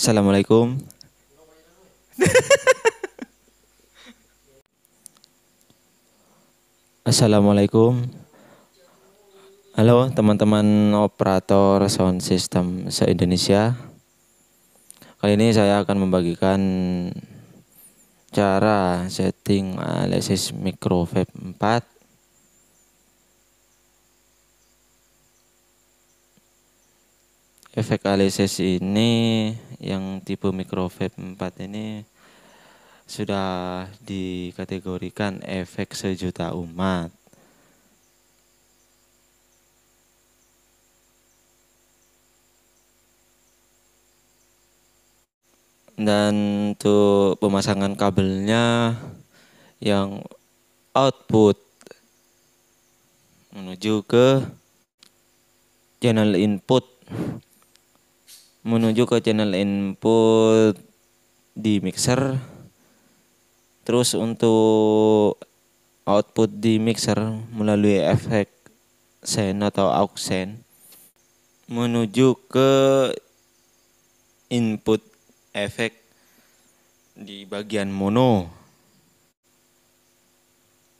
Assalamualaikum. Assalamualaikum. Halo teman-teman operator sound system se-Indonesia. Kali ini saya akan membagikan cara setting analisis Microwave 4 efek alisis ini yang tipe microwave 4 ini sudah dikategorikan efek sejuta umat. Dan untuk pemasangan kabelnya yang output menuju ke channel input menuju ke channel input di mixer terus untuk output di mixer melalui efek send atau aux send, menuju ke input efek di bagian mono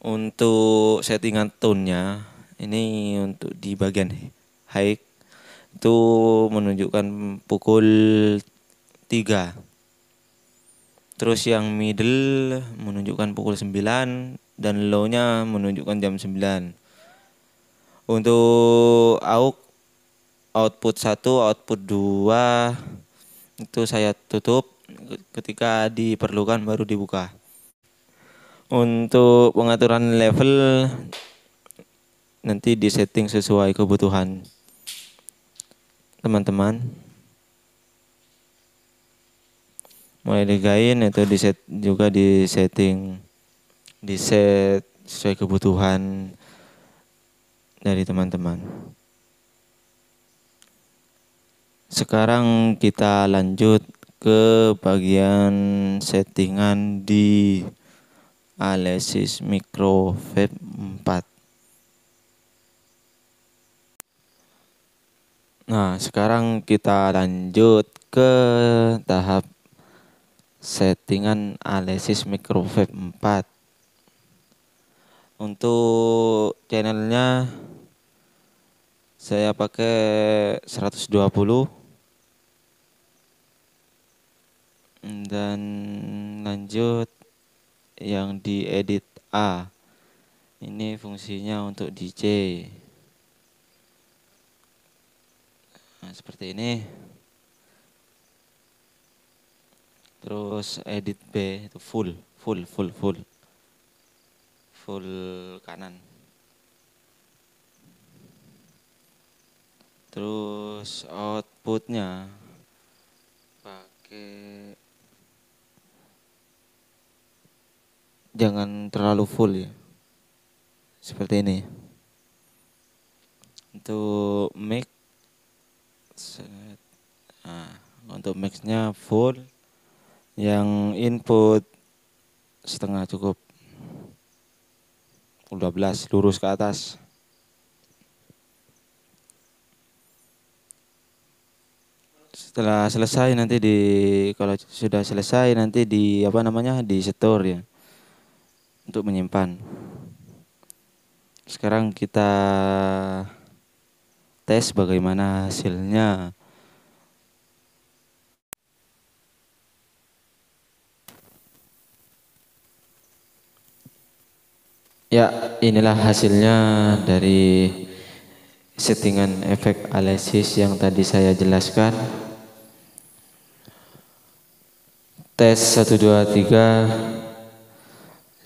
untuk settingan tone-nya ini untuk di bagian high itu menunjukkan pukul 3 terus yang middle menunjukkan pukul 9 dan low-nya menunjukkan jam 9 untuk AUK output 1 output 2 itu saya tutup ketika diperlukan baru dibuka untuk pengaturan level nanti disetting sesuai kebutuhan teman-teman mulai digain itu di set juga di setting di set sesuai kebutuhan dari teman-teman sekarang kita lanjut ke bagian settingan di Alesis Micro Vape 4 Nah, sekarang kita lanjut ke tahap settingan analisis microwave 4. Untuk channelnya saya pakai 120 dan lanjut yang di edit A. Ini fungsinya untuk DJ. Nah, seperti ini. Terus edit B itu full, full, full, full. Full kanan. Terus outputnya pakai jangan terlalu full ya. Seperti ini. Untuk make set. Nah, untuk mixnya full yang input setengah cukup 12 lurus ke atas setelah selesai nanti di kalau sudah selesai nanti di apa namanya di setor ya untuk menyimpan sekarang kita tes bagaimana hasilnya. Ya, inilah hasilnya dari settingan efek alesis yang tadi saya jelaskan. Tes 123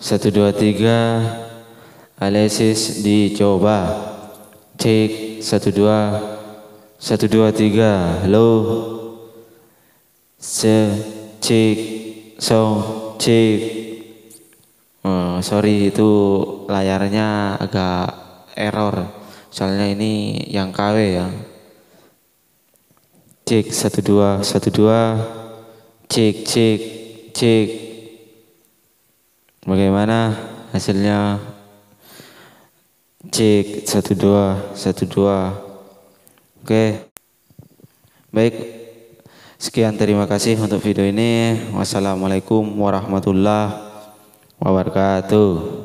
123 alesis dicoba. Cek satu dua satu dua tiga halo se cik song cik oh, sorry itu layarnya agak error soalnya ini yang KW ya cik satu dua satu dua cik cik cik bagaimana hasilnya Cek satu dua satu dua. Oke. Baik. Sekian terima kasih untuk video ini. Wassalamualaikum warahmatullahi wabarakatuh.